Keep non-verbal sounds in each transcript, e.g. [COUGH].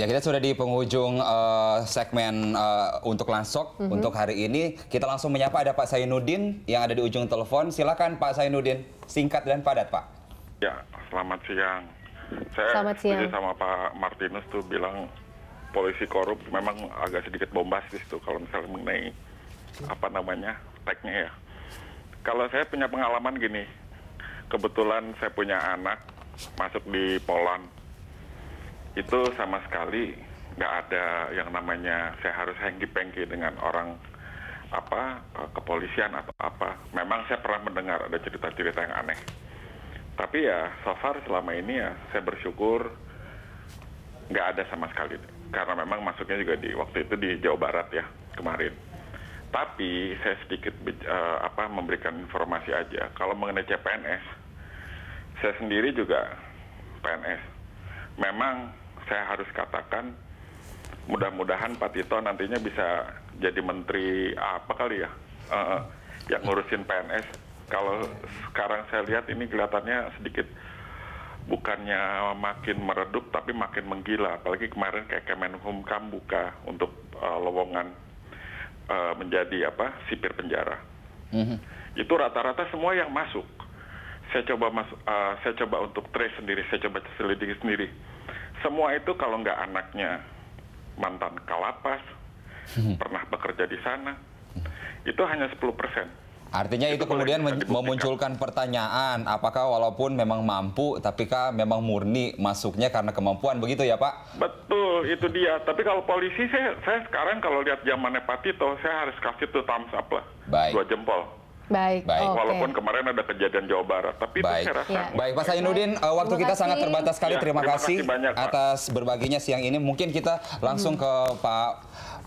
Ya kita sudah di penghujung uh, segmen uh, untuk Lansok mm -hmm. untuk hari ini. Kita langsung menyapa ada Pak Sainudin yang ada di ujung telepon. Silakan Pak Sainudin, singkat dan padat Pak. Ya, selamat siang. Saya selamat siang. sama Pak Martinus tuh bilang polisi korup memang agak sedikit bombastis tuh kalau misalnya mengenai apa namanya tagnya ya. Kalau saya punya pengalaman gini, kebetulan saya punya anak masuk di Poland itu sama sekali nggak ada yang namanya saya harus hengki pengki dengan orang apa eh, kepolisian atau apa. Memang saya pernah mendengar ada cerita-cerita yang aneh. Tapi ya so far selama ini ya saya bersyukur nggak ada sama sekali. Karena memang masuknya juga di waktu itu di Jawa Barat ya kemarin. Tapi saya sedikit uh, apa memberikan informasi aja. Kalau mengenai CPNS, saya sendiri juga PNS memang saya harus katakan mudah-mudahan Pak Tito nantinya bisa jadi menteri apa kali ya uh, yang ngurusin PNS. Kalau sekarang saya lihat ini kelihatannya sedikit bukannya makin meredup tapi makin menggila. Apalagi kemarin kayak Kemenhum buka untuk uh, lowongan uh, menjadi apa sipir penjara. Mm-hmm. Itu rata-rata semua yang masuk. Saya coba mas, uh, saya coba untuk trace sendiri, saya coba selidiki sendiri semua itu kalau nggak anaknya mantan kalapas, hmm. pernah bekerja di sana, itu hanya 10 persen. Artinya itu, itu kemudian memunculkan pertanyaan, apakah walaupun memang mampu, tapi kah memang murni masuknya karena kemampuan, begitu ya Pak? Betul, itu dia. Tapi kalau polisi, saya, saya sekarang kalau lihat zamannya Patito, saya harus kasih tuh thumbs up lah, Baik. dua jempol. Baik. Baik. Walaupun kemarin ada kejadian Jawa Barat, tapi Baik. saya rasa. Ya. Baik, Pak Sainuddin, uh, eh, waktu kita sangat terbatas sekali. Ya, terima, terima kasih, kasih banyak, atas berbaginya siang ini. Mungkin kita langsung hmm. ke Pak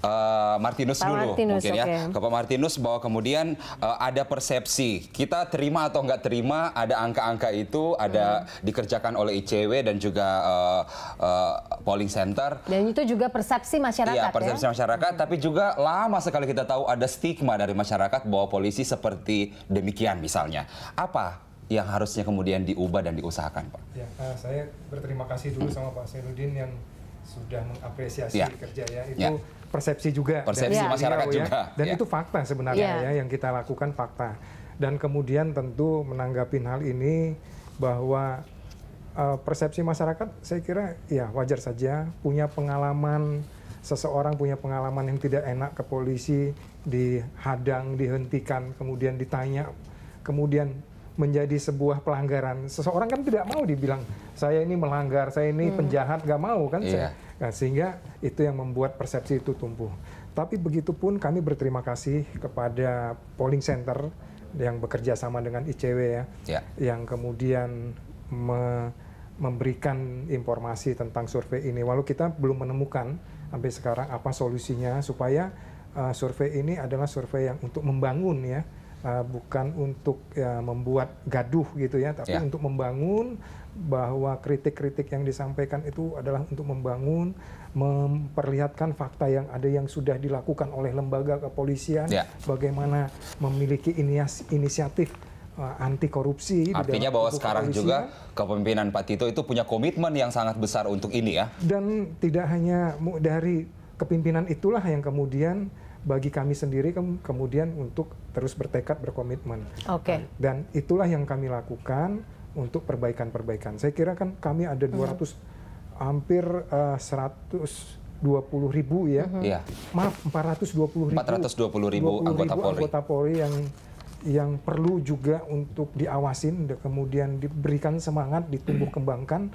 Eh, Martinus Pak dulu Martinus, mungkin okay. ya ke Pak Martinus bahwa kemudian uh, ada persepsi kita terima atau nggak terima ada angka-angka itu ada hmm. dikerjakan oleh ICW dan juga uh, uh, polling center dan itu juga persepsi masyarakat iya ya? persepsi ya? masyarakat hmm. tapi juga lama sekali kita tahu ada stigma dari masyarakat bahwa polisi seperti demikian misalnya apa yang harusnya kemudian diubah dan diusahakan Pak? Ya, uh, saya berterima kasih dulu sama Pak Senudin yang sudah mengapresiasi ya. kerja ya iya. itu ya persepsi juga persepsi dan, masyarakat ya, juga dan ya. itu fakta sebenarnya ya. ya yang kita lakukan fakta dan kemudian tentu menanggapi hal ini bahwa uh, persepsi masyarakat saya kira ya wajar saja punya pengalaman seseorang punya pengalaman yang tidak enak ke polisi dihadang dihentikan kemudian ditanya kemudian menjadi sebuah pelanggaran seseorang kan tidak mau dibilang saya ini melanggar saya ini hmm. penjahat gak mau kan yeah. saya iya. Nah, sehingga itu yang membuat persepsi itu tumbuh. Tapi begitupun kami berterima kasih kepada polling center yang bekerja sama dengan ICW ya, ya. yang kemudian me memberikan informasi tentang survei ini. Walau kita belum menemukan sampai sekarang apa solusinya supaya uh, survei ini adalah survei yang untuk membangun ya, uh, bukan untuk ya, membuat gaduh gitu ya, tapi yeah. untuk membangun bahwa kritik-kritik yang disampaikan itu adalah untuk membangun, memperlihatkan fakta yang ada yang sudah dilakukan oleh lembaga kepolisian, yeah. bagaimana memiliki inias, inisiatif uh, anti korupsi. Artinya bahwa sekarang juga kepemimpinan Pak Tito itu punya komitmen yang sangat besar untuk ini ya. Dan tidak hanya dari kepimpinan itulah yang kemudian bagi kami sendiri ke kemudian untuk terus bertekad berkomitmen. Oke. Okay. Dan itulah yang kami lakukan untuk perbaikan-perbaikan. Saya kira kan kami ada 200 mm -hmm. hampir uh, eh, 100 puluh ribu ya. Mm -hmm. yeah. Maaf puluh ribu. empat ribu, dua puluh ribu Polri. anggota Polri yang yang perlu juga untuk diawasin, kemudian diberikan semangat, ditumbuh [CLEARS THROAT] kembangkan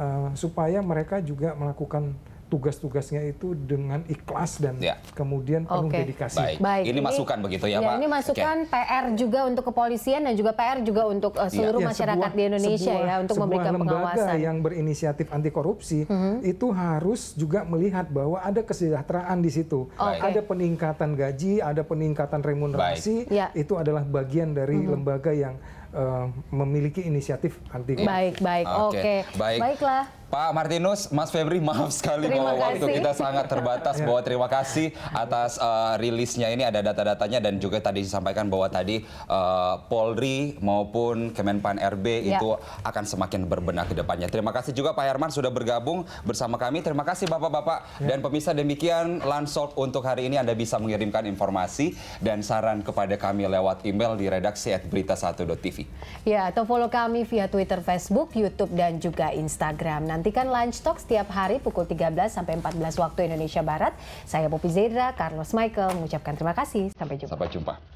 uh, supaya mereka juga melakukan tugas-tugasnya itu dengan ikhlas dan ya. kemudian penuh dedikasi. Baik. Baik. Ini, masukan begitu ya, ya Pak. Ini masukan okay. PR juga untuk kepolisian dan juga PR juga untuk uh, seluruh ya. masyarakat sebuah, di Indonesia ya, sebuah, ya untuk sebuah memberikan lembaga pengawasan. yang berinisiatif anti korupsi mm -hmm. itu harus juga melihat bahwa ada kesejahteraan di situ. Okay. Ada peningkatan gaji, ada peningkatan remunerasi. Ya. Itu adalah bagian dari mm -hmm. lembaga yang uh, memiliki inisiatif anti korupsi. Baik, baik. Oke. Okay. Okay. Baik. Baiklah. Pak Martinus, Mas Febri, maaf sekali terima bahwa kasih. waktu kita sangat terbatas. [LAUGHS] Ya. bahwa terima kasih atas uh, rilisnya ini ada data-datanya dan juga tadi disampaikan bahwa tadi uh, Polri maupun Kemenpan RB ya. itu akan semakin berbenah ke depannya. Terima kasih juga Pak Herman sudah bergabung bersama kami. Terima kasih Bapak-bapak ya. dan pemirsa demikian Lansok untuk hari ini Anda bisa mengirimkan informasi dan saran kepada kami lewat email di redaksi berita1.tv. Ya, atau follow kami via Twitter, Facebook, YouTube dan juga Instagram. Nantikan Lunch Talk setiap hari pukul 13 sampai 14 waktu Indonesia Barat. Saya Popi Zedra, Carlos Michael mengucapkan terima kasih. Sampai jumpa. Sampai jumpa.